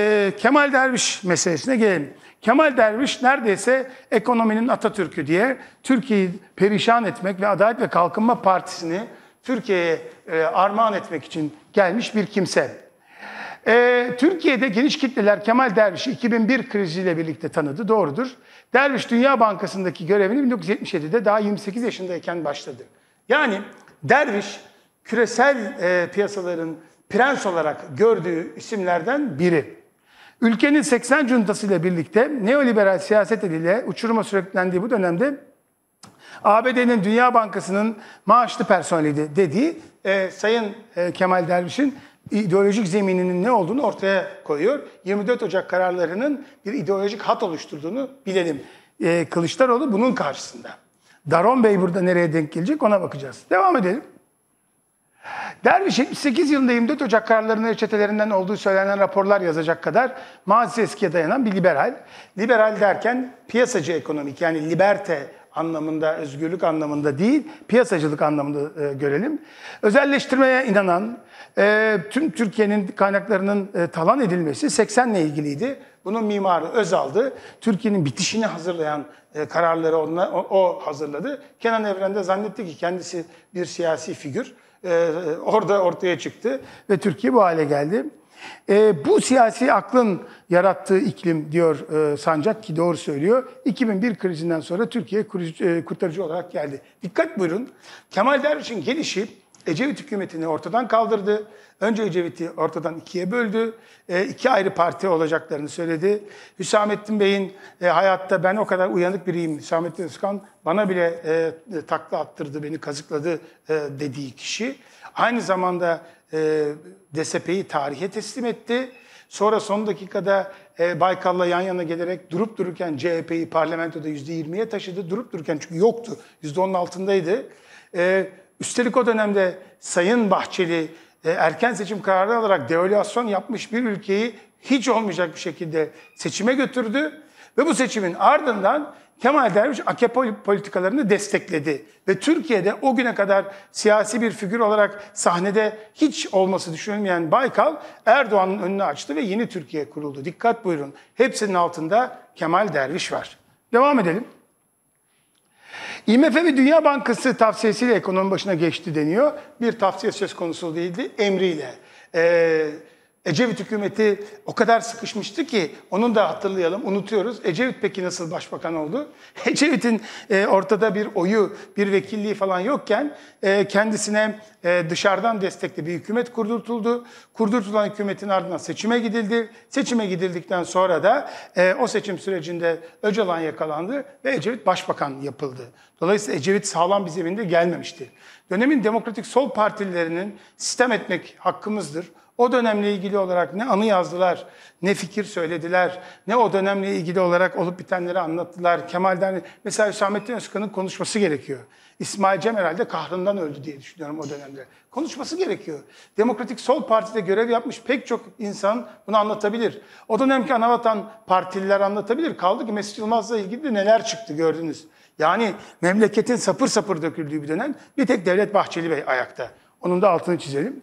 E, Kemal Derviş meselesine gelelim. Kemal Derviş neredeyse ekonominin Atatürk'ü diye Türkiye'yi perişan etmek ve Adalet ve Kalkınma Partisi'ni Türkiye'ye e, armağan etmek için gelmiş bir kimse. E, Türkiye'de geniş kitleler Kemal Derviş'i 2001 kriziyle birlikte tanıdı, doğrudur. Derviş Dünya Bankası'ndaki görevini 1977'de daha 28 yaşındayken başladı. Yani Derviş küresel e, piyasaların prens olarak gördüğü isimlerden biri. Ülkenin 80 cuntası ile birlikte neoliberal siyaset eliyle uçuruma sürüklendiği bu dönemde ABD'nin Dünya Bankası'nın maaşlı personeli dediği e, Sayın e, Kemal Derviş'in ideolojik zemininin ne olduğunu ortaya koyuyor. 24 Ocak kararlarının bir ideolojik hat oluşturduğunu bilelim. E, Kılıçdaroğlu bunun karşısında. Daron Bey burada nereye denk gelecek ona bakacağız. Devam edelim. Derviş 78 yılında 24 Ocak kararlarının reçetelerinden olduğu söylenen raporlar yazacak kadar mazisi eskiye dayanan bir liberal. Liberal derken piyasacı ekonomik yani liberte anlamında, özgürlük anlamında değil, piyasacılık anlamında e, görelim. Özelleştirmeye inanan, e, tüm Türkiye'nin kaynaklarının e, talan edilmesi 80'le ilgiliydi. Bunun mimarı Özal'dı. Türkiye'nin bitişini hazırlayan e, kararları onunla, o, o hazırladı. Kenan Evren'de zannetti ki kendisi bir siyasi figür. E, e, orada ortaya çıktı ve Türkiye bu hale geldi. E, bu siyasi aklın yarattığı iklim diyor e, Sancak ki doğru söylüyor. 2001 krizinden sonra Türkiye e, kurtarıcı olarak geldi. Dikkat buyurun. Kemal Derviş'in gelişi Ecevit hükümetini ortadan kaldırdı. Önce Ecevit'i ortadan ikiye böldü. E, iki ayrı parti olacaklarını söyledi. Hüsamettin Bey'in e, hayatta ben o kadar uyanık biriyim. Hüsamettin Özkan bana bile e, takla attırdı, beni kazıkladı e, dediği kişi. Aynı zamanda e, DSP'yi tarihe teslim etti. Sonra son dakikada e, Baykal'la yan yana gelerek durup dururken CHP'yi parlamentoda %20'ye taşıdı. Durup dururken çünkü yoktu. %10'un altındaydı. E, üstelik o dönemde Sayın Bahçeli e, erken seçim kararı alarak devalüasyon yapmış bir ülkeyi hiç olmayacak bir şekilde seçime götürdü. Ve bu seçimin ardından Kemal Derviş AKP politikalarını destekledi ve Türkiye'de o güne kadar siyasi bir figür olarak sahnede hiç olması düşünülmeyen Baykal Erdoğan'ın önünü açtı ve yeni Türkiye kuruldu. Dikkat buyurun. Hepsinin altında Kemal Derviş var. Devam edelim. IMF ve Dünya Bankası tavsiyesiyle ekonomi başına geçti deniyor. Bir tavsiye söz konusu değildi, emriyle. Ee, Ecevit hükümeti o kadar sıkışmıştı ki onu da hatırlayalım, unutuyoruz. Ecevit peki nasıl başbakan oldu? Ecevit'in e, ortada bir oyu, bir vekilliği falan yokken e, kendisine e, dışarıdan destekli bir hükümet kurdurtuldu. Kurdurtulan hükümetin ardından seçime gidildi. Seçime gidildikten sonra da e, o seçim sürecinde Öcalan yakalandı ve Ecevit başbakan yapıldı. Dolayısıyla Ecevit sağlam bir zeminde gelmemişti. Dönemin demokratik sol partilerinin sistem etmek hakkımızdır o dönemle ilgili olarak ne anı yazdılar, ne fikir söylediler, ne o dönemle ilgili olarak olup bitenleri anlattılar. Kemal'den mesela Hüsamettin Özkan'ın konuşması gerekiyor. İsmail Cem herhalde kahrından öldü diye düşünüyorum o dönemde. Konuşması gerekiyor. Demokratik Sol Parti'de görev yapmış pek çok insan bunu anlatabilir. O dönemki anavatan partililer anlatabilir. Kaldı ki Mesut Yılmaz'la ilgili de neler çıktı gördünüz. Yani memleketin sapır sapır döküldüğü bir dönem bir tek Devlet Bahçeli Bey ayakta. Onun da altını çizelim.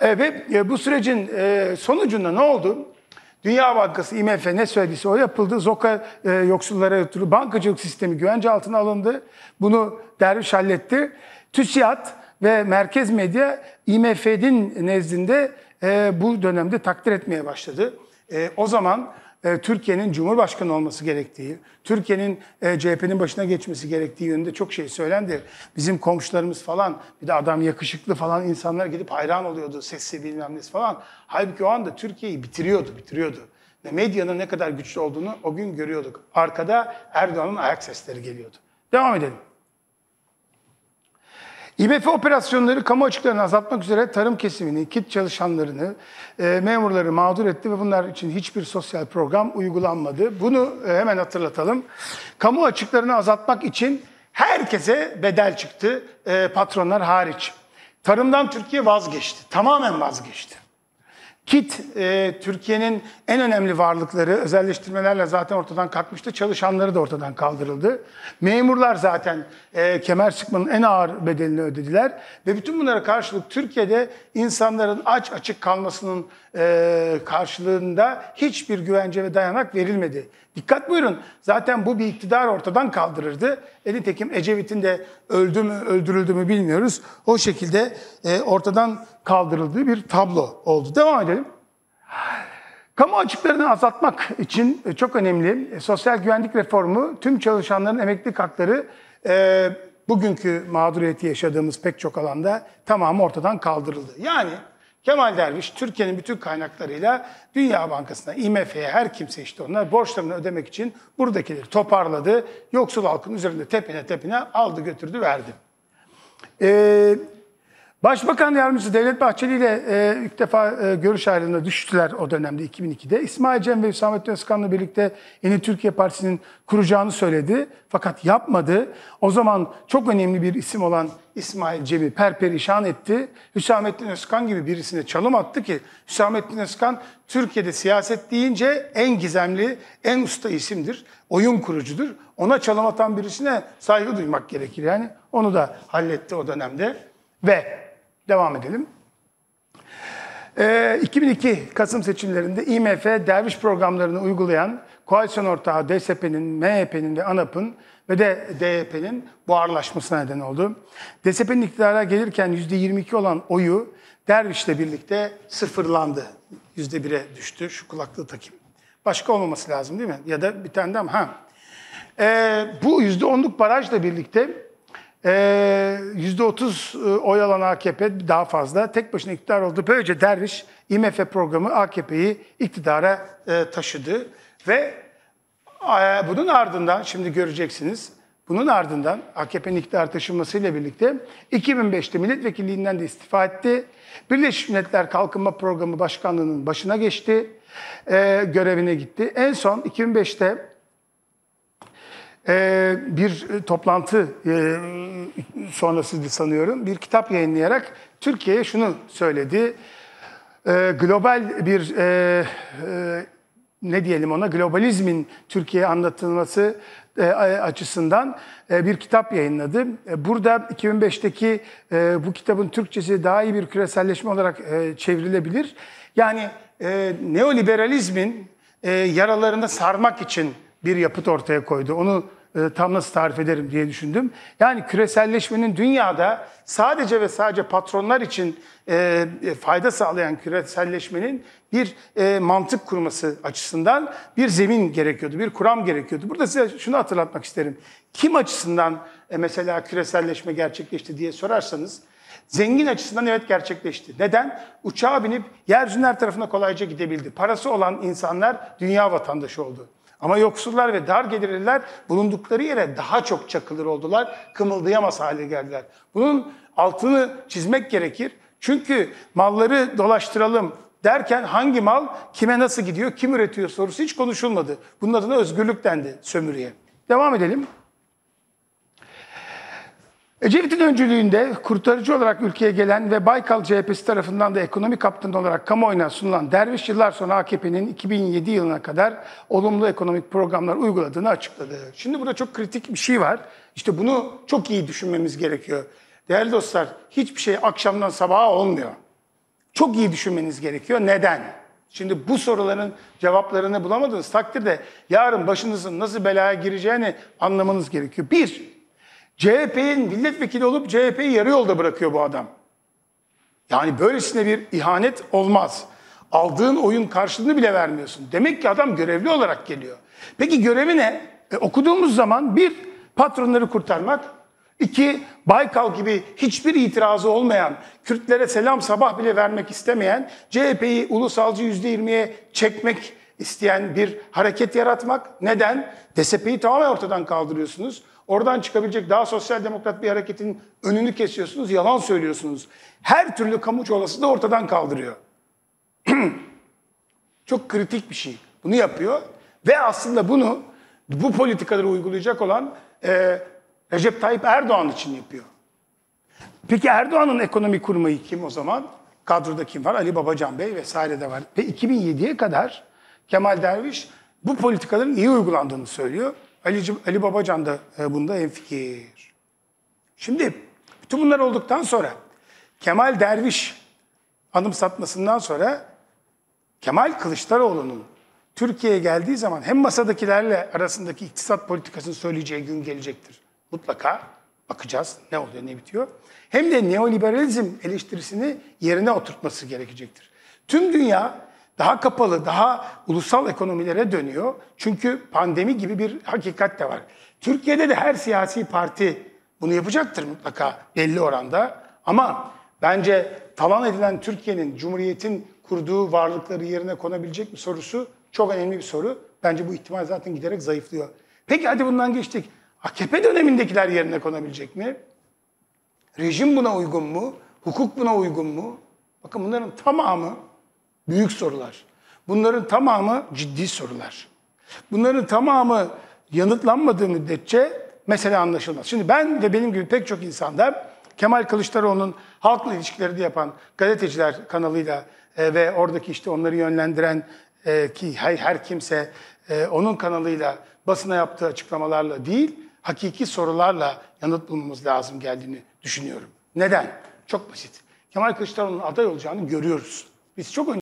E, ve e, bu sürecin e, sonucunda ne oldu? Dünya Bankası, IMF ne söylediyse o yapıldı. Zoka e, yoksullara yatırıldı. Bankacılık sistemi güvence altına alındı. Bunu derviş halletti. TÜSİAD ve merkez medya IMF'nin nezdinde e, bu dönemde takdir etmeye başladı. E, o zaman e, Türkiye'nin Cumhurbaşkanı olması gerektiği, Türkiye'nin e, CHP'nin başına geçmesi gerektiği yönünde çok şey söylendi. Bizim komşularımız falan, bir de adam yakışıklı falan insanlar gidip hayran oluyordu, sesli bilmem nesi falan. Halbuki o anda Türkiye'yi bitiriyordu, bitiriyordu. Ve medyanın ne kadar güçlü olduğunu o gün görüyorduk. Arkada Erdoğan'ın ayak sesleri geliyordu. Devam edelim. IMF operasyonları kamu açıklarını azaltmak üzere tarım kesimini, kit çalışanlarını, e, memurları mağdur etti ve bunlar için hiçbir sosyal program uygulanmadı. Bunu e, hemen hatırlatalım. Kamu açıklarını azaltmak için herkese bedel çıktı, e, patronlar hariç. Tarımdan Türkiye vazgeçti, tamamen vazgeçti. Kit e, Türkiye'nin en önemli varlıkları özelleştirmelerle zaten ortadan kalkmıştı. Çalışanları da ortadan kaldırıldı. Memurlar zaten e, kemer sıkmanın en ağır bedelini ödediler. Ve bütün bunlara karşılık Türkiye'de insanların aç açık kalmasının e, karşılığında hiçbir güvence ve dayanak verilmedi. Dikkat buyurun. Zaten bu bir iktidar ortadan kaldırırdı. E nitekim Ecevit'in de öldü mü öldürüldü mü bilmiyoruz. O şekilde e, ortadan kaldırıldığı bir tablo oldu. Devam edelim. Kamu açıklarını azaltmak için e, çok önemli. E, sosyal güvenlik reformu tüm çalışanların emeklilik hakları e, bugünkü mağduriyeti yaşadığımız pek çok alanda tamamı ortadan kaldırıldı. Yani Kemal Derviş Türkiye'nin bütün kaynaklarıyla Dünya Bankası'na, IMF'ye her kimse işte onlar borçlarını ödemek için buradakileri toparladı. Yoksul halkın üzerinde tepine tepine aldı götürdü verdi. Ee, Başbakan Yardımcısı Devlet Bahçeli ile e, ilk defa e, görüş ayrılığına düştüler o dönemde 2002'de. İsmail Cem ve Hüsamettin Özkan'la birlikte Yeni Türkiye Partisi'nin kuracağını söyledi fakat yapmadı. O zaman çok önemli bir isim olan İsmail Cem'i perperişan etti. Hüsamettin Özkan gibi birisine çalım attı ki Hüsamettin Özkan Türkiye'de siyaset deyince en gizemli, en usta isimdir. Oyun kurucudur. Ona çalım atan birisine saygı duymak gerekir. Yani onu da halletti o dönemde. Ve Devam edelim. E, ee, 2002 Kasım seçimlerinde IMF derviş programlarını uygulayan koalisyon ortağı DSP'nin, MHP'nin ve ANAP'ın ve de DYP'nin buharlaşmasına neden oldu. DSP'nin iktidara gelirken %22 olan oyu Derviş'le birlikte sıfırlandı. %1'e düştü. Şu kulaklığı takayım. Başka olmaması lazım değil mi? Ya da bir tane de ha. E, bu %10'luk barajla birlikte %30 ee, e, oy alan AKP daha fazla tek başına iktidar oldu. Böylece Derviş IMF programı AKP'yi iktidara e, taşıdı ve e, bunun ardından şimdi göreceksiniz. Bunun ardından AKP'nin iktidar taşınmasıyla birlikte 2005'te milletvekilliğinden de istifa etti. Birleşmiş Milletler Kalkınma Programı Başkanlığı'nın başına geçti. E, görevine gitti. En son 2005'te ee, bir e, toplantı e, sonrasıydı sanıyorum. Bir kitap yayınlayarak Türkiye'ye şunu söyledi. Ee, global bir e, e, ne diyelim ona globalizmin Türkiye'ye anlatılması açısından bir kitap yayınladı. burada 2005'teki bu kitabın Türkçesi daha iyi bir küreselleşme olarak çevrilebilir. Yani neoliberalizmin e, yaralarını sarmak için bir yapıt ortaya koydu. Onu e, tam nasıl tarif ederim diye düşündüm. Yani küreselleşmenin dünyada sadece ve sadece patronlar için e, e, fayda sağlayan küreselleşmenin bir mantık kurması açısından bir zemin gerekiyordu, bir kuram gerekiyordu. Burada size şunu hatırlatmak isterim. Kim açısından mesela küreselleşme gerçekleşti diye sorarsanız, Zengin açısından evet gerçekleşti. Neden? Uçağa binip yeryüzünün her tarafına kolayca gidebildi. Parası olan insanlar dünya vatandaşı oldu. Ama yoksullar ve dar gelirliler bulundukları yere daha çok çakılır oldular, kımıldayamaz hale geldiler. Bunun altını çizmek gerekir. Çünkü malları dolaştıralım derken hangi mal kime nasıl gidiyor, kim üretiyor sorusu hiç konuşulmadı. Bunun adına özgürlük dendi sömürüye. Devam edelim. Ecevit'in öncülüğünde kurtarıcı olarak ülkeye gelen ve Baykal CHP'si tarafından da ekonomi kaptanı olarak kamuoyuna sunulan Derviş yıllar sonra AKP'nin 2007 yılına kadar olumlu ekonomik programlar uyguladığını açıkladı. Şimdi burada çok kritik bir şey var. İşte bunu çok iyi düşünmemiz gerekiyor. Değerli dostlar hiçbir şey akşamdan sabaha olmuyor. Çok iyi düşünmeniz gerekiyor. Neden? Şimdi bu soruların cevaplarını bulamadığınız takdirde yarın başınızın nasıl belaya gireceğini anlamanız gerekiyor. Bir, CHP'nin milletvekili olup CHP'yi yarı yolda bırakıyor bu adam. Yani böylesine bir ihanet olmaz. Aldığın oyun karşılığını bile vermiyorsun. Demek ki adam görevli olarak geliyor. Peki görevi ne? E, okuduğumuz zaman bir, patronları kurtarmak. iki Baykal gibi hiçbir itirazı olmayan, Kürtlere selam sabah bile vermek istemeyen, CHP'yi ulusalcı %20'ye çekmek isteyen bir hareket yaratmak. Neden? DSP'yi tamamen ortadan kaldırıyorsunuz. Oradan çıkabilecek daha sosyal demokrat bir hareketin önünü kesiyorsunuz, yalan söylüyorsunuz. Her türlü kamuç çolası da ortadan kaldırıyor. Çok kritik bir şey. Bunu yapıyor ve aslında bunu bu politikaları uygulayacak olan e, Recep Tayyip Erdoğan için yapıyor. Peki Erdoğan'ın ekonomi kurmayı kim o zaman? Kadroda kim var? Ali Babacan Bey vesaire de var. Ve 2007'ye kadar Kemal Derviş bu politikaların iyi uygulandığını söylüyor. Ali, Ali Babacan da e, bunda hemfikir. Şimdi bütün bunlar olduktan sonra Kemal Derviş anımsatmasından sonra Kemal Kılıçdaroğlu'nun Türkiye'ye geldiği zaman hem masadakilerle arasındaki iktisat politikasını söyleyeceği gün gelecektir. Mutlaka bakacağız ne oluyor ne bitiyor. Hem de neoliberalizm eleştirisini yerine oturtması gerekecektir. Tüm dünya daha kapalı, daha ulusal ekonomilere dönüyor. Çünkü pandemi gibi bir hakikat de var. Türkiye'de de her siyasi parti bunu yapacaktır mutlaka belli oranda. Ama bence talan edilen Türkiye'nin, Cumhuriyet'in kurduğu varlıkları yerine konabilecek mi sorusu çok önemli bir soru. Bence bu ihtimal zaten giderek zayıflıyor. Peki hadi bundan geçtik. AKP dönemindekiler yerine konabilecek mi? Rejim buna uygun mu? Hukuk buna uygun mu? Bakın bunların tamamı Büyük sorular. Bunların tamamı ciddi sorular. Bunların tamamı yanıtlanmadığı müddetçe mesele anlaşılmaz. Şimdi ben ve benim gibi pek çok insanda Kemal Kılıçdaroğlu'nun halkla ilişkileri yapan gazeteciler kanalıyla e, ve oradaki işte onları yönlendiren e, ki her, kimse e, onun kanalıyla basına yaptığı açıklamalarla değil, hakiki sorularla yanıt bulmamız lazım geldiğini düşünüyorum. Neden? Çok basit. Kemal Kılıçdaroğlu'nun aday olacağını görüyoruz. Biz çok önce